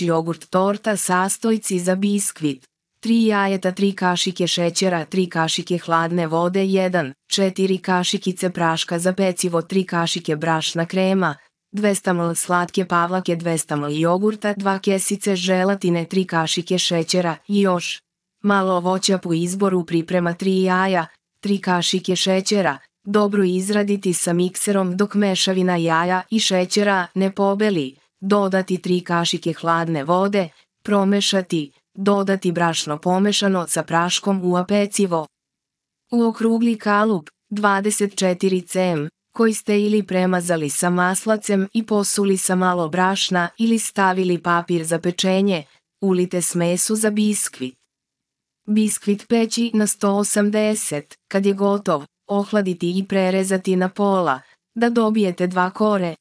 Znači jogurt torta sastojci za biskvit. 3 jajeta, 3 kašike šećera, 3 kašike hladne vode, 1, 4 kašikice praška za pecivo, 3 kašike brašna krema, 200 ml slatke pavlake, 200 ml jogurta, 2 kesice želatine, 3 kašike šećera i još. Malo voća po izboru priprema 3 jaja, 3 kašike šećera, dobro izraditi sa mikserom dok mešavina jaja i šećera ne pobeli dodati tri kašike hladne vode, promešati, dodati brašno pomešano sa praškom u apecivo. U okrugli kalup, 24 cm, koji ste ili premazali sa maslacem i posuli sa malo brašna ili stavili papir za pečenje, ulite smesu za biskvit. Biskvit peći na 180, kad je gotov, ohladiti i prerezati na pola, da dobijete dva kore.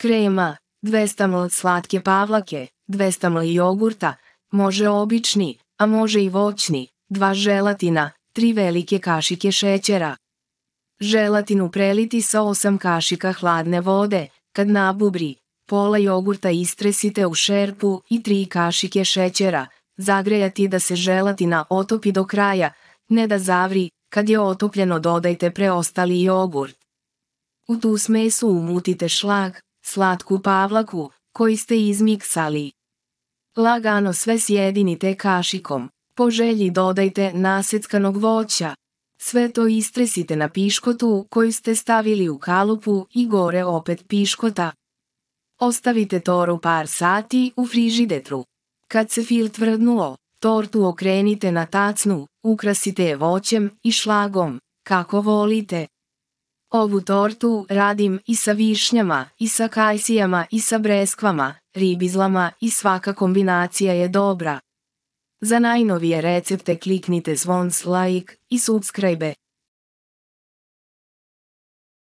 Krema, 200 ml slatke pavlake, 200 ml jogurta, može obični, a može i voćni, 2 želatina, 3 velike kašike šećera. Želatinu preliti sa 8 kašika hladne vode, kad nabubri, pola jogurta istresite u šerpu i 3 kašike šećera, zagrejati da se želatina otopi do kraja, ne da zavri, kad je otopljeno dodajte preostali jogurt. U tu smesu umutite šlag, slatku pavlaku, koji ste izmiksali. Lagano sve sjedinite kašikom, po želji dodajte naseckanog voća. Sve to istresite na piškotu koju ste stavili u kalupu i gore opet piškota. Ostavite toru par sati u frižidetru. Kad se fil tvrdnulo, tortu okrenite na tacnu, ukrasite je voćem i šlagom, kako volite. Ovu tortu radim i sa višnjama, i sa kajsijama, i sa breskvama, ribizlama i svaka kombinacija je dobra. Za najnovije recepte kliknite zvon like i subscribe.